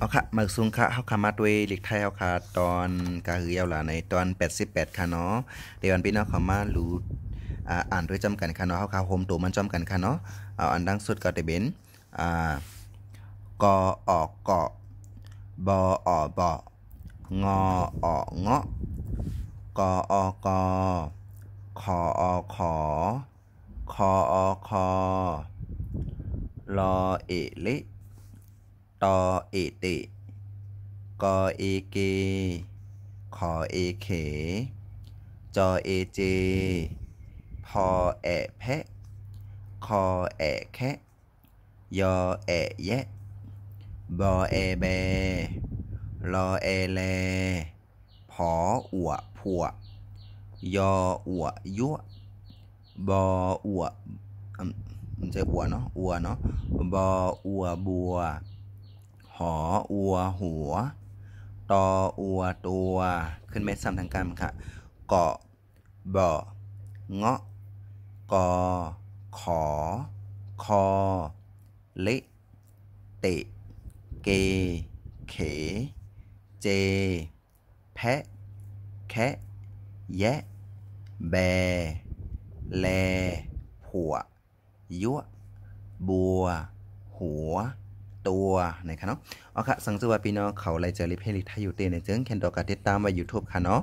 เอาค่ะมาซุงค่ะเฮาคามาด้วยหลิกไทยเฮาค่ะตอนกะหือยาวหลาในตอน 88ค่ะเนาะ เดี๋ยวอันพี่น้องเขามารู้อ่าอ่านด้วยจำกันค่ะเนาะเฮาค่ะโฮมตัวมันจำกันค่ะเนาะ เอาอันดังสุดก็ได้เป็นอ่ากอออกเกาะบอออบองอออเงาะกออกอขออขอคออคอลอเอลิตอเอติกอเอเกขอเอเขจอเอเจ พอแอะแพะคอแอะแคะยอแอะแยะบอแอแบรอแอแลพออัวผัว ยออัวยั่วบออัวมันจะอัวเนาะอัวเนาะบออัวบัวหออัว หัวตออัวตัว ขึ้นเม็ดซ้ำทางการมค่ะเกาะบ่อเงาะกอขอ คอเละเตเก เขเจ แพะ แคะ แยะแบแลผัว ยัวบัว หัวตัวนะคะเนาะ๋อค่ะสังสวาพี่น้องเขาไลเจอริเพลิทายูเตในเจิงเคนดอกาติดตามไว้ยูทูบค่ะเนาะ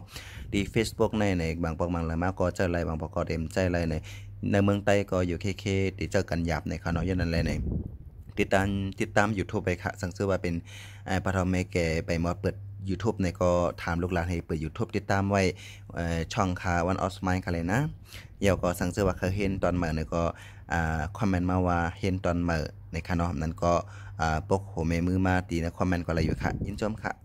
ดีเฟซบุ๊กในในบางปอกบางละมากก็เจอไรบางปอกก็เต็มใจไรในในเมืองไต้ก็อยู่เคเคติเจอกันหยาบในค่ะเนาะยันนั้นเลยในติดตามติดตามยูทูบไปค่ะสังเสือว่าเป็นไอ้ปทอมเมแก่ไปมอเปิดยูทูบเนี่ยก็ถามลูกหลานให้เปิดยูทูบติดตามไว้ช่องคาวันออสไมค์กันเลยนะ เดี๋ยวก็สังเกตว่าเคยเห็นตอนเมื่อเนี่ยก็คอมเมนต์มาว่า เห็นตอนเมื่อในคานอมนั้นก็ปกโหเมมือมาตีนะคอมเมนต์ก็อะไรอยู่ค่ะ ยินชมค่ะ